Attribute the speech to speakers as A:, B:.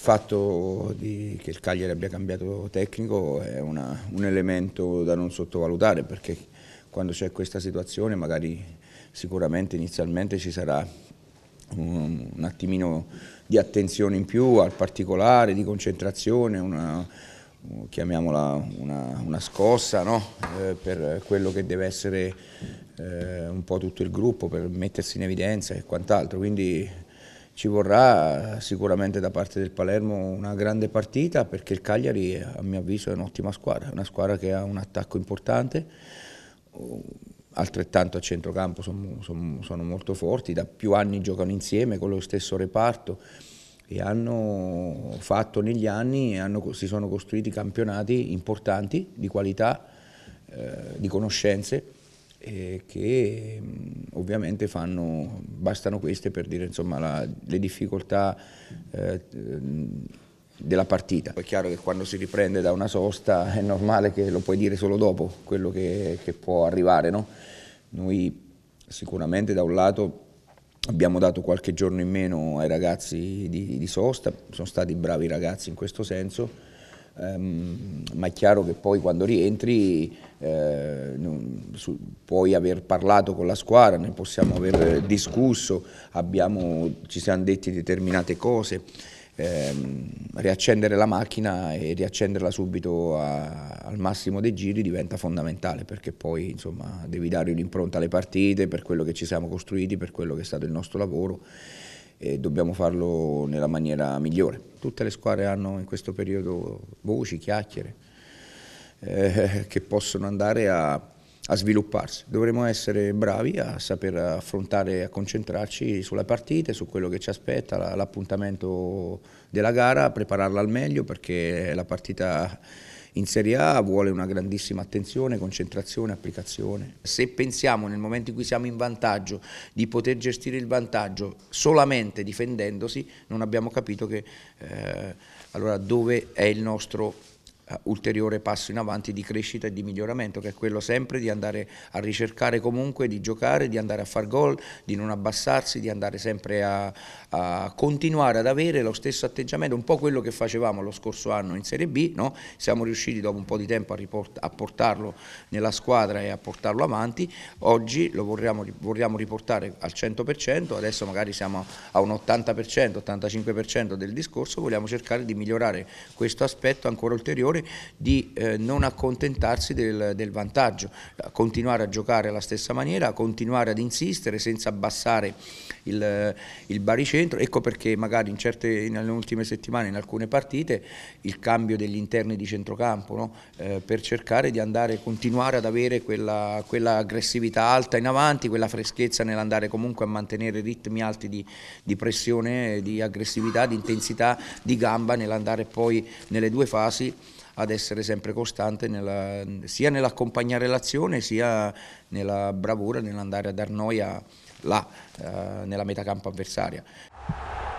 A: fatto di, che il Cagliari abbia cambiato tecnico è una, un elemento da non sottovalutare perché quando c'è questa situazione magari sicuramente inizialmente ci sarà un, un, attimino di attenzione in più al particolare, di concentrazione, una, chiamiamola una, una scossa no? eh, per quello che deve essere eh, un po' tutto il gruppo, per mettersi in evidenza e quant'altro. Quindi ci vorrà eh, sicuramente da parte del Palermo una grande partita perché il Cagliari a mio avviso è un'ottima squadra, è una squadra che ha un attacco importante, uh, altrettanto a centrocampo sono, sono, sono molto forti, da più anni giocano insieme con lo stesso reparto e hanno fatto negli anni, hanno, si sono costruiti campionati importanti di qualità, eh, di conoscenze eh, che ovviamente fanno, bastano queste per dire insomma, la, le difficoltà eh, della partita. È chiaro che quando si riprende da una sosta è normale che lo puoi dire solo dopo quello che, che può arrivare. No? Noi sicuramente da un lato abbiamo dato qualche giorno in meno ai ragazzi di, di sosta, sono stati bravi ragazzi in questo senso, Um, ma è chiaro che poi quando rientri eh, su, puoi aver parlato con la squadra, ne possiamo aver discusso, abbiamo, ci siamo detti determinate cose, um, riaccendere la macchina e riaccenderla subito a, al massimo dei giri diventa fondamentale perché poi insomma, devi dare un'impronta alle partite per quello che ci siamo costruiti, per quello che è stato il nostro lavoro e dobbiamo farlo nella maniera migliore. Tutte le squadre hanno in questo periodo voci, chiacchiere eh, che possono andare a, a svilupparsi. Dovremo essere bravi a saper affrontare, a concentrarci sulla partita, su quello che ci aspetta, l'appuntamento della gara, prepararla al meglio perché la partita in Serie A vuole una grandissima attenzione, concentrazione, applicazione. Se pensiamo nel momento in cui siamo in vantaggio di poter gestire il vantaggio solamente difendendosi, non abbiamo capito che, eh, allora dove è il nostro eh, ulteriore passo in avanti di crescita e di miglioramento, che è quello sempre di andare a ricercare comunque, di giocare, di andare a far gol, di non abbassarsi, di andare sempre a, a continuare ad avere lo stesso atteggiamento, un po' quello che facevamo lo scorso anno in Serie B, no? siamo riusciti dopo un po' di tempo a, a, portarlo nella squadra e a portarlo avanti, oggi lo vorremmo, vorremmo riportare al 100%, adesso magari siamo a un 80%, 85% del discorso, vogliamo cercare di migliorare questo aspetto ancora ulteriore Frosinone di eh, non accontentarsi del, del vantaggio, continuare a giocare alla stessa maniera, continuare ad insistere senza abbassare il, il baricentro, ecco perché magari in certe, nelle ultime settimane in alcune partite il cambio degli interni di centrocampo no? eh, per cercare di andare, continuare ad avere quella, quella aggressività alta in avanti, quella freschezza nell'andare comunque a mantenere ritmi alti di, di pressione, di aggressività, di intensità, di gamba nell'andare poi nelle due fasi ad essere sempre costante nella, sia nell'accompagnare l'azione sia nella bravura nell'andare a dar noia là, eh, nella metacampo avversaria.